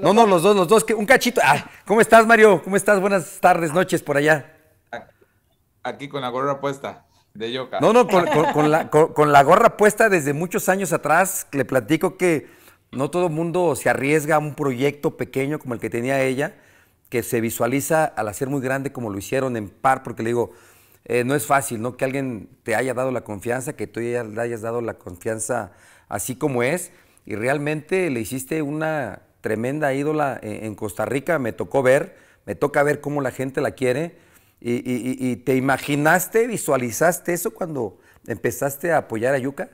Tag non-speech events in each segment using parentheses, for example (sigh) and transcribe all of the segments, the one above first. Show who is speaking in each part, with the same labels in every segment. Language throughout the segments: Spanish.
Speaker 1: no,
Speaker 2: no, los dos, los dos, un cachito. Ah, ¿Cómo estás, Mario? ¿Cómo estás? Buenas tardes, noches por allá.
Speaker 1: Aquí con la gorra puesta de Yoka. No, no, con, la,
Speaker 2: con, la, gorra puesta desde muchos años atrás, le platico que no todo mundo se arriesga a un proyecto pequeño como el que tenía ella, que se visualiza al hacer muy grande como lo hicieron en par, porque le digo, eh, no es fácil, ¿no? Que alguien te haya dado la confianza, que tú le hayas dado la confianza así como es, y realmente le hiciste una tremenda ídola e, en Costa Rica, me tocó ver, me toca ver cómo la gente la quiere. ¿Y, te imaginaste, visualizaste eso cuando empezaste a apoyar a Yuka?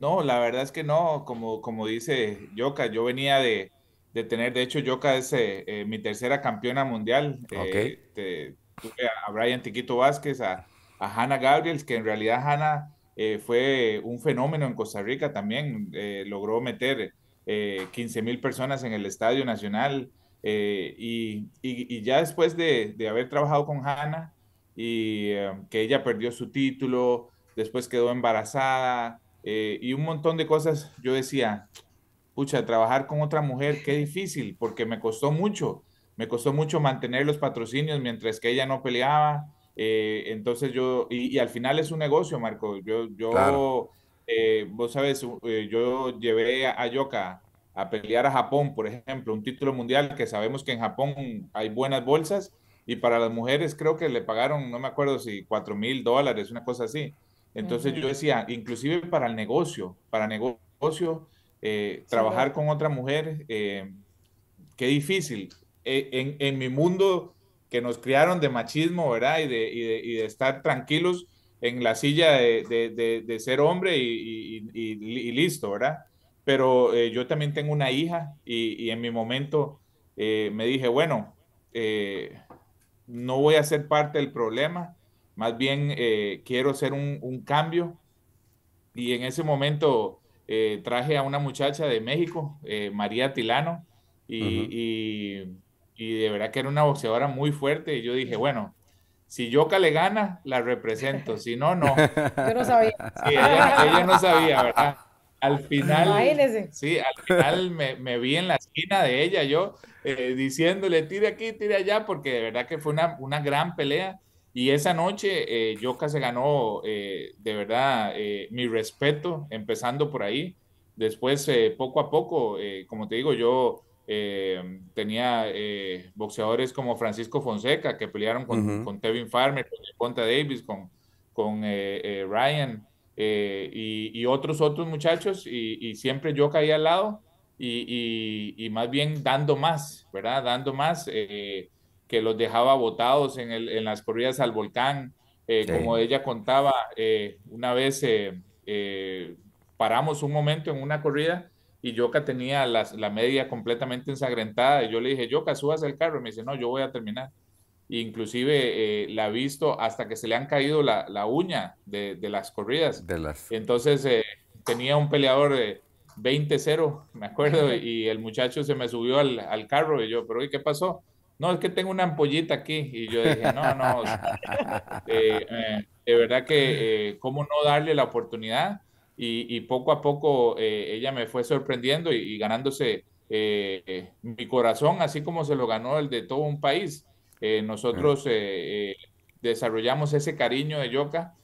Speaker 1: No, la verdad es que no, como, como dice Yuka, yo venía de, de tener, de hecho Yuka es eh, eh, mi tercera campeona mundial. Eh, a Brian Tiquito Vázquez, a, a Hannah Gabriels, que en realidad Hannah fue un fenómeno en Costa Rica también, logró meter eh, 15 mil personas en el Estadio Nacional. Eh, y, ya después de, haber trabajado con Hannah y eh, que ella perdió su título, después quedó embarazada eh, y un montón de cosas, yo decía, pucha, trabajar con otra mujer, qué difícil, porque me costó mucho, me costó mucho mantener los patrocinios mientras que ella no peleaba. entonces yo, y, al final es un negocio, Marco. Yo, yo eh, vos sabes, eh, yo llevé a, Yoka a pelear a Japón, por ejemplo, un título mundial que sabemos que en Japón hay buenas bolsas y para las mujeres creo que le pagaron, no me acuerdo si cuatro mil dólares, una cosa así. Entonces yo decía, inclusive para el negocio, para negocio, eh, trabajar con otra mujer, qué difícil. E, en, en, mi mundo que nos criaron de machismo, ¿verdad? Y de, y de, y de estar tranquilos, en la silla de, ser hombre y, listo, ¿verdad? Pero eh, yo también tengo una hija y, en mi momento eh, me dije, bueno, eh, no voy a ser parte del problema, más bien quiero hacer un, cambio. Y en ese momento traje a una muchacha de México, María Tilano, y, de verdad que era una boxeadora muy fuerte y yo dije, bueno, si Yoka le gana, la represento, si no, no. (laughs) Yo no sabía. ella, no sabía, ¿verdad? Al final, sí, al final me, vi en la esquina de ella, yo eh, diciéndole, tire aquí, tire allá, porque de verdad que fue una, gran pelea. Y esa noche eh, Yoka se ganó, eh, de verdad, eh, mi respeto, empezando por ahí. Después, poco a poco, como te digo, yo eh, tenía eh, boxeadores como Francisco Fonseca, que pelearon con, Tevin Farmer, con Conta Davis, con, con eh, Ryan y, otros otros muchachos, y, siempre yo caía al lado y, más bien dando más, ¿verdad? Dando más, que los dejaba botados en, el, en las corridas al volcán, como ella contaba, una vez paramos un momento en una corrida y Yoka tenía la media completamente ensangrentada Y yo le dije, Yoka, subas el carro. Y me dice, no, yo voy a terminar. inclusive eh, la ha visto hasta que se le han caído la, uña de, las corridas. Entonces eh, tenía un peleador de eh, 20-0, me acuerdo, y el muchacho se me subió al, carro y yo, pero ¿y qué pasó? No, es que tengo una ampollita aquí. Y yo dije, no, no, de verdad que, ¿cómo no darle la oportunidad? y, poco a poco eh, ella me fue sorprendiendo y, ganándose eh, eh, mi corazón, así como se lo ganó el de todo un país. nosotros desarrollamos ese cariño de Yoka.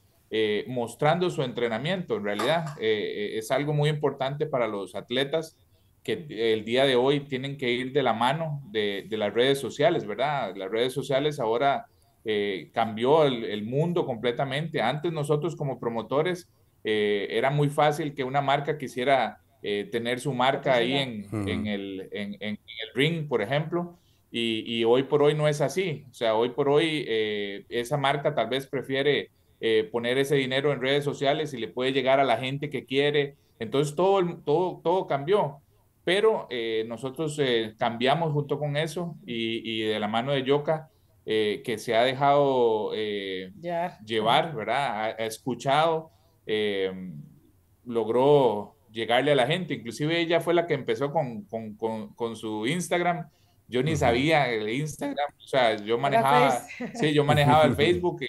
Speaker 1: mostrando su entrenamiento, en realidad es algo muy importante para los atletas que el día de hoy tienen que ir de la mano de, las redes sociales, ¿verdad? Las redes sociales ahora cambió el, el, mundo completamente. Antes nosotros como promotores eh, era muy fácil que una marca quisiera eh, tener su marca ahí en, en, el, en, el, ring, por ejemplo, y, y, hoy por hoy no es así. O sea, hoy por hoy eh, esa marca tal vez prefiere poner ese dinero en redes sociales y le puede llegar a la gente que quiere. Entonces todo, todo, todo cambió pero nosotros cambiamos junto con eso y, y, de la mano de Yoka, que se ha dejado llevar, ¿verdad? ha escuchado eh, logró llegarle a la gente. Inclusive ella fue la que empezó con, su Instagram. Yo ni sabía el Instagram, o sea, yo manejaba, sí, yo manejaba el (laughs) Facebook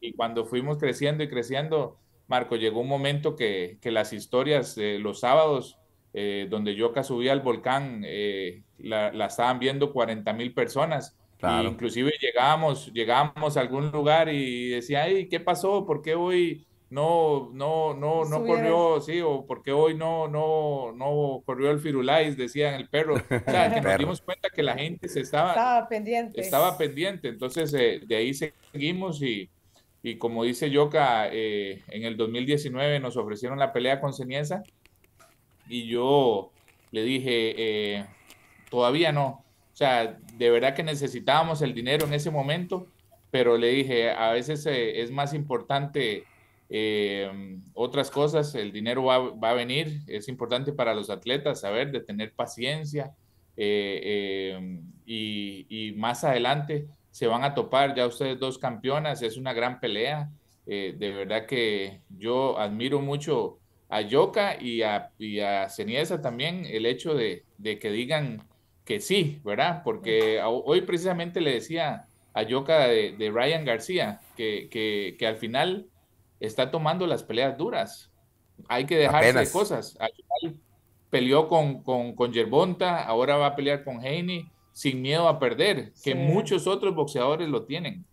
Speaker 1: y, cuando fuimos creciendo y creciendo, Marco, llegó un momento que, las historias, eh, los sábados, eh, donde yo acá subía al volcán, la, estaban viendo 40 mil personas. Claro. inclusive llegábamos, a algún lugar y decía, Ay, ¿qué pasó? ¿Por qué voy no, no, no, no corrió, sí, o porque hoy no, no, no corrió el firulais, decían el perro. O sea, (laughs) que nos dimos cuenta que la gente se estaba, estaba
Speaker 2: pendiente. Estaba
Speaker 1: pendiente. Entonces, eh, de ahí seguimos y, y como dice Yoka, eh, en el 2019 nos ofrecieron la pelea con Cenieza y yo le dije, eh, todavía no. O sea, de verdad que necesitábamos el dinero en ese momento, pero le dije, a veces es más importante eh, otras cosas, el dinero va, a venir, es importante para los atletas saber de tener paciencia eh, eh, y, más adelante se van a topar ya ustedes dos campeonas, es una gran pelea, de verdad que yo admiro mucho a Yoka y a, y a también el hecho de, de que digan que sí, ¿verdad? Porque hoy precisamente le decía a Yoka de, de Ryan García que, que, que, al final está tomando las peleas duras. Hay que dejar de cosas. peleó con, con, con Yerbonta, ahora va a pelear con Haney sin miedo a perder, que muchos otros boxeadores lo tienen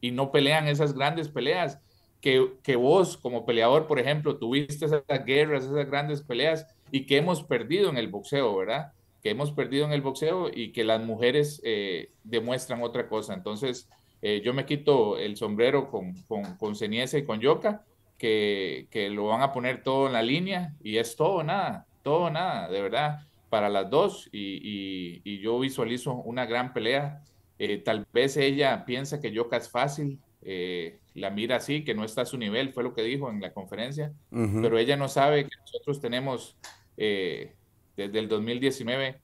Speaker 1: y no pelean esas grandes peleas. Que, que vos como peleador, por ejemplo, tuviste esas guerras, esas grandes peleas y que hemos perdido en el boxeo, ¿verdad? Que hemos perdido en el boxeo y que las mujeres eh, demuestran otra cosa. Entonces, eh, yo me quito el sombrero con, con, y con Yoka, que, lo van a poner todo en la línea y es todo, nada, todo, nada, de verdad, para las dos. Y, y, yo visualizo una gran pelea. Eh, tal vez ella piensa que Yoka es fácil, eh, la mira así, que no está a su nivel, fue lo que dijo en la conferencia, pero ella no sabe que nosotros tenemos desde el 2019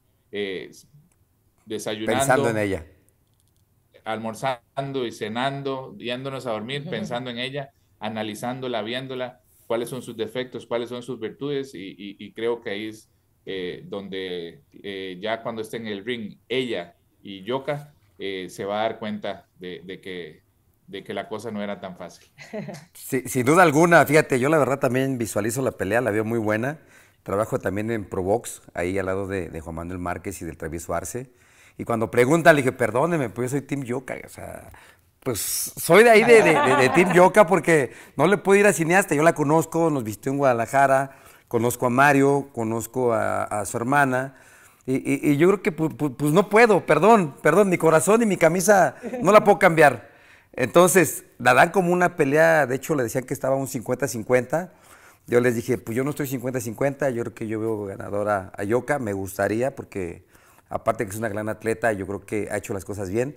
Speaker 1: desayunando. Pensando en ella almorzando y cenando, yéndonos a dormir, pensando en ella, analizándola, viéndola, cuáles son sus defectos, cuáles son sus virtudes y, creo que ahí es eh, donde eh, ya cuando esté en el ring ella y Yoka eh, se va a dar cuenta de, que, de que la cosa no era tan fácil. (laughs)
Speaker 2: sin duda alguna, fíjate, yo la verdad también visualizo la pelea, la veo muy buena. Trabajo también en Provox, ahí al lado de, de Juan Manuel Márquez y del Travis Arce. Y cuando preguntan, le dije, perdóneme, pues yo soy Team Yoka. O sea, pues soy de ahí de, de, Team Yoka porque no le puedo ir a cineasta. Yo la conozco, nos visitó en Guadalajara, conozco a Mario, conozco a, su hermana. Y, yo creo que pues, no puedo, perdón, perdón, mi corazón y mi camisa no la puedo cambiar. Entonces, la dan como una pelea, de hecho le decían que estaba un 50-50. Yo les dije, pues yo no estoy 50-50, yo creo que yo veo ganadora a Yoka, me gustaría porque aparte que es una gran atleta, yo creo que ha hecho las cosas bien.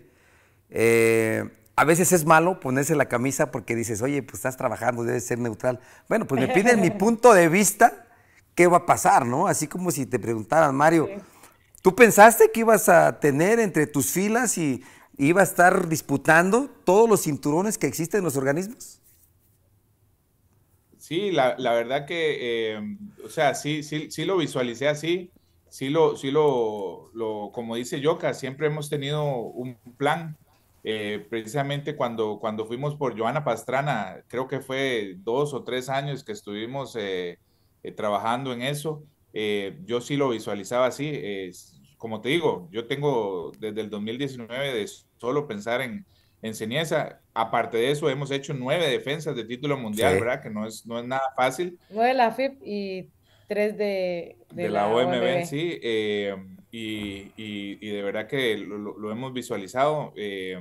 Speaker 2: Eh, a veces es malo ponerse la camisa porque dices, oye, pues estás trabajando, debes ser neutral. Bueno, pues me piden mi (laughs) punto de vista, ¿qué va a pasar, no? Así como si te preguntaran, Mario, ¿tú pensaste que ibas a tener entre tus filas y iba a estar disputando todos los cinturones que existen en los organismos?
Speaker 1: Sí, la, verdad que, eh, o sea, sí, sí, sí lo visualicé así sí lo, sí lo, lo como dice Yoka, siempre hemos tenido un plan. Eh, precisamente cuando, cuando fuimos por Joana Pastrana, creo que fue dos o tres años que estuvimos eh, eh, trabajando en eso. yo sí lo visualizaba así. como te digo, yo tengo desde el 2019 de solo pensar en, en Aparte de eso, hemos hecho nueve defensas de título mundial, ¿verdad? Que no es, no es nada fácil.
Speaker 2: Nueve la FIP y tres de, de, la, OMB,
Speaker 1: sí. Eh, y, y, y, de verdad que lo, hemos visualizado. Eh,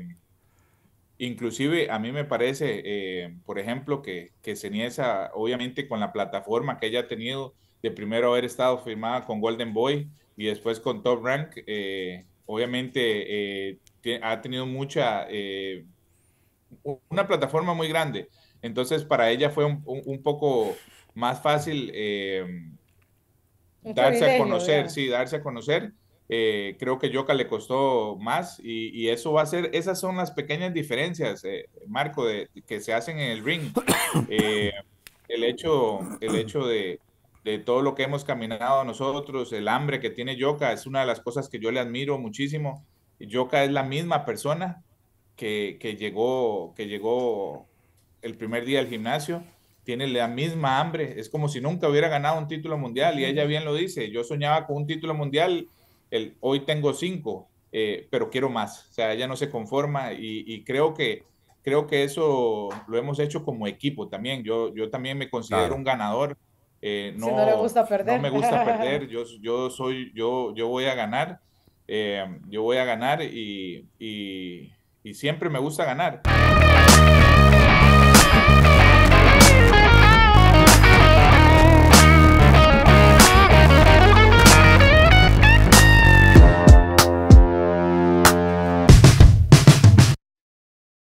Speaker 1: inclusive a mí me parece, eh, por ejemplo, que, que obviamente con la plataforma que ella ha tenido, de primero haber estado firmada con Golden Boy y después con Top Rank, obviamente ha tenido mucha, una plataforma muy grande. Entonces para ella fue un, un poco más fácil darse a conocer, sí, darse a conocer. Eh, creo que Yoka le costó más y, eso va a ser, esas son las pequeñas diferencias, eh, Marco, de, que se hacen en el ring. (coughs) Eh, el hecho, el hecho de, todo lo que hemos caminado nosotros, el hambre que tiene Yoka es una de las cosas que yo le admiro muchísimo. Yoka es la misma persona que, llegó, que llegó el primer día al gimnasio tiene la misma hambre. Es como si nunca hubiera ganado un título mundial y ella bien lo dice, yo soñaba con un título mundial, el, hoy tengo cinco, eh, pero quiero más. O sea, ella no se conforma y, creo que... Creo que eso lo hemos hecho como equipo también. Yo, yo también me considero un ganador. Eh, no, me gusta (laughs) perder. Yo, yo, soy, yo, yo voy a ganar. Eh, yo voy a ganar y, y siempre me gusta ganar.